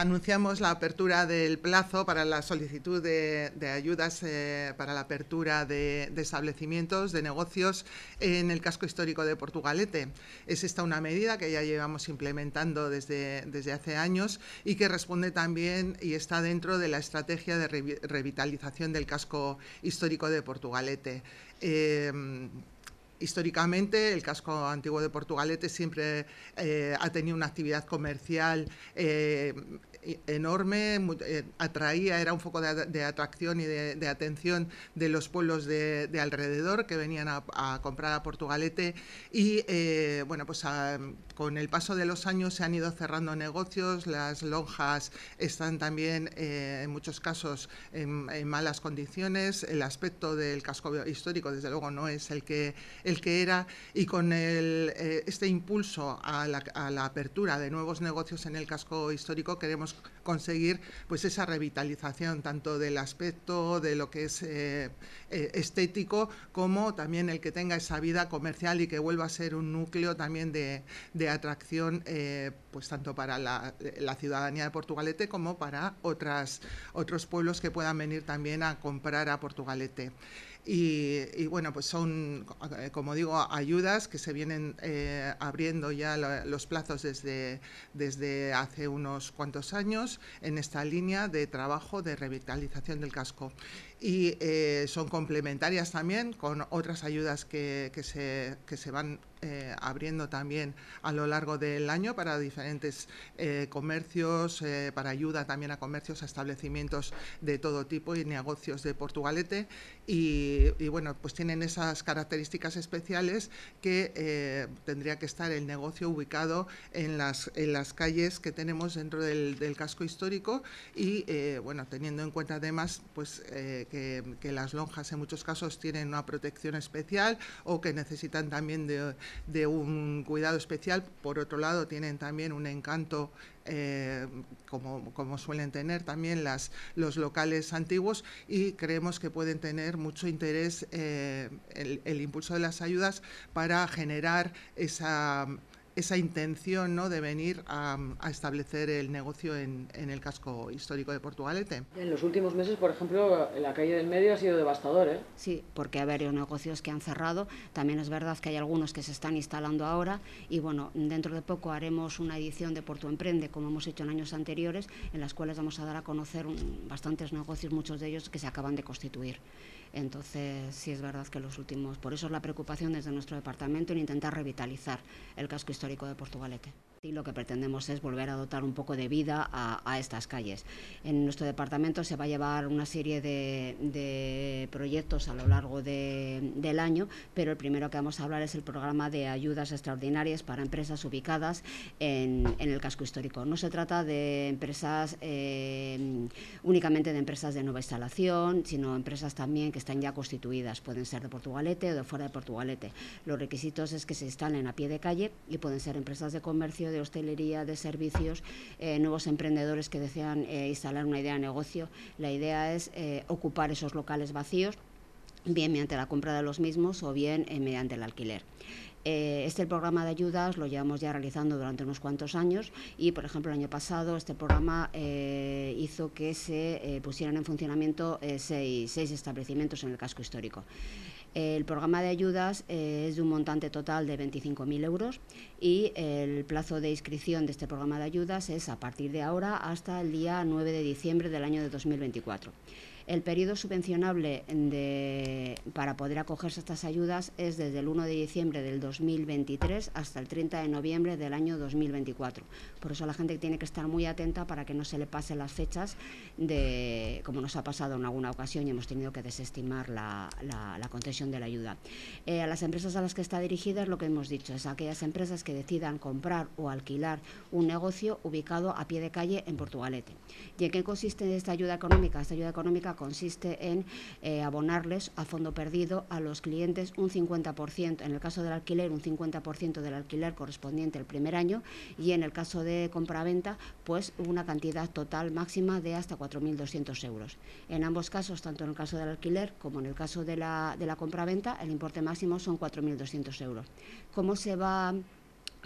anunciamos la apertura del plazo para la solicitud de, ayudas eh, para la apertura de, establecimientos, de negocios en el casco histórico de Portugalete. Es esta una medida que ya llevamos implementando desde, desde hace años y que responde también y está dentro de la estrategia de revitalización del casco histórico de Portugalete. Eh, históricamente el casco antiguo de Portugalete siempre eh, ha tenido una actividad comercial enorme, eh, atraía, era un foco de, atracción y de, atención de los pueblos de, alrededor que venían a, comprar a Portugalete y eh, bueno, pues ah, con el paso de los años se han ido cerrando negocios, las lonjas están también eh, en muchos casos en, malas condiciones, el aspecto del casco histórico desde luego no es el que, el que era y con este impulso a la apertura de nuevos negocios en el casco histórico queremos conseguir pues esa revitalización tanto del aspecto de lo que es eh, eh, estético como también el que tenga esa vida comercial y que vuelva a ser un núcleo también de, de atracción eh, pues tanto para la, la, ciudadanía de Portugalete como para otras otros pueblos que puedan venir también a comprar a Portugalete. Y, bueno, pues son, eh, como digo, ayudas que se vienen eh, abriendo ya los plazos desde, desde hace unos cuantos años en esta línea de trabajo de revitalización del casco. Y eh, son complementarias también con otras ayudas que, que, se, que se van eh, abriendo también a lo largo del año para diferentes eh, comercios, eh, para ayuda también a comercios, a establecimientos de todo tipo y negocios de Portugalete. Y, bueno, pues tienen esas características especiales que tendría que estar el negocio ubicado en las, en las calles que tenemos dentro del, casco histórico y bueno, teniendo en cuenta además pues, que, que las lonjas en muchos casos tienen una protección especial o que necesitan también de, de un cuidado especial. Por otro lado, tienen también un encanto eh, como, suelen tener también las, los locales antiguos y creemos que pueden tener mucho interés eh, el, impulso de las ayudas para generar esa, esa intención ¿no? de venir a, establecer el negocio en, en, el casco histórico de Portugalete. En los últimos meses, por ejemplo, en la calle del medio ha sido devastador. ¿eh? Sí, porque hay varios negocios que han cerrado. También es verdad que hay algunos que se están instalando ahora. Y bueno, dentro de poco haremos una edición de Porto Emprende, como hemos hecho en años anteriores, en las cuales vamos a dar a conocer bastantes negocios, muchos de ellos que se acaban de constituir. Entonces, sí es verdad que los últimos. Por eso es la preocupación desde nuestro departamento en intentar revitalizar el casco histórico histórico de Portugalete. Y lo que pretendemos es volver a dotar un poco de vida a, estas calles. En nuestro departamento se va a llevar una serie de, proyectos a lo largo del año, pero el primero que vamos a hablar es el programa de ayudas extraordinarias para empresas ubicadas en, el casco histórico. No se trata de empresas eh, únicamente de empresas de nueva instalación, sino empresas también que están ya constituidas. Pueden ser de Portugalete o de fuera de Portugalete. Los requisitos es que se instalen a pie de calle y pueden ser empresas de comercio de hostelería, de servicios, eh, nuevos emprendedores que desean eh, instalar una idea de negocio. La idea es eh, ocupar esos locales vacíos, bien mediante la compra de los mismos o bien mediante el alquiler este programa de ayudas lo llevamos ya realizando durante unos cuantos años y, por ejemplo, el año pasado este programa hizo que se pusieran en funcionamiento seis, establecimientos en el casco histórico. El programa de ayudas eh, es de un montante total de 25.000 euros y el plazo de inscripción de este programa de ayudas es a partir de ahora hasta el día 9 de diciembre del año de 2024. El periodo subvencionable para poder acogerse a estas ayudas es desde el 1 de diciembre del 2023 hasta el 30 de noviembre del año 2024. Por eso la gente tiene que estar muy atenta para que no se le pasen las fechas, de, como nos ha pasado en alguna ocasión y hemos tenido que desestimar la, concesión de la ayuda. Eh, a las empresas a las que está dirigida es lo que hemos dicho, es aquellas empresas que decidan comprar o alquilar un negocio ubicado a pie de calle en Portugalete. ¿Y en qué consiste esta ayuda económica? Esta ayuda económica consiste en eh, abonarles a fondo perdido a los clientes un 50%, en el caso del alquiler un 50% del alquiler correspondiente al primer año y en el caso de compraventa pues una cantidad total máxima de hasta 4.200 euros. En ambos casos, tanto en el caso del alquiler como en el caso de la, de la compraventa, el importe máximo son 4.200 euros. ¿Cómo se va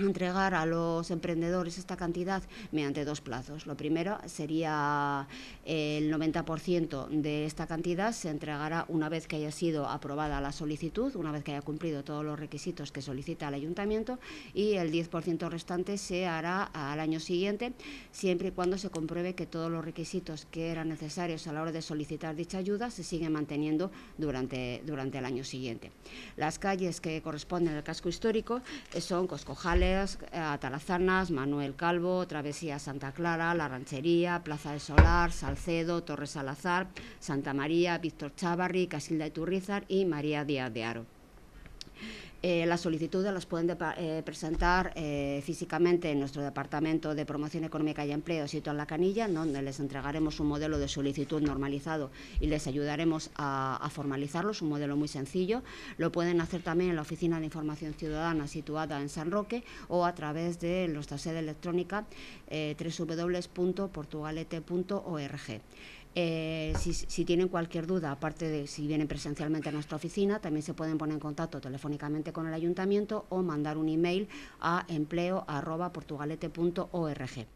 entregar a los emprendedores esta cantidad mediante dos plazos. Lo primero sería eh, el 90% de esta cantidad se entregará una vez que haya sido aprobada la solicitud, una vez que haya cumplido todos los requisitos que solicita el ayuntamiento y el 10% restante se hará al año siguiente, siempre y cuando se compruebe que todos los requisitos que eran necesarios a la hora de solicitar dicha ayuda se siguen manteniendo durante, durante el año siguiente. Las calles que corresponden al casco histórico eh, son Coscojales, eh, a Atalazanas, Manuel Calvo, Travesía Santa Clara, La Ranchería, Plaza de Solar, Salcedo, Torres Salazar, Santa María, Víctor Chávarri, Casilda Iturrizar y María Díaz de Aro. Eh, las solicitudes las pueden eh, presentar eh, físicamente en nuestro Departamento de Promoción Económica y Empleo, situado en La Canilla, donde les entregaremos un modelo de solicitud normalizado y les ayudaremos a, formalizarlo. Es un modelo muy sencillo. Lo pueden hacer también en la Oficina de Información Ciudadana situada en San Roque o a través de nuestra sede electrónica www.portugalete.org. Eh, si, si, tienen cualquier duda, aparte de si vienen presencialmente a nuestra oficina, también se pueden poner en contacto telefónicamente con el ayuntamiento o mandar un email a empleo.portugalete.org.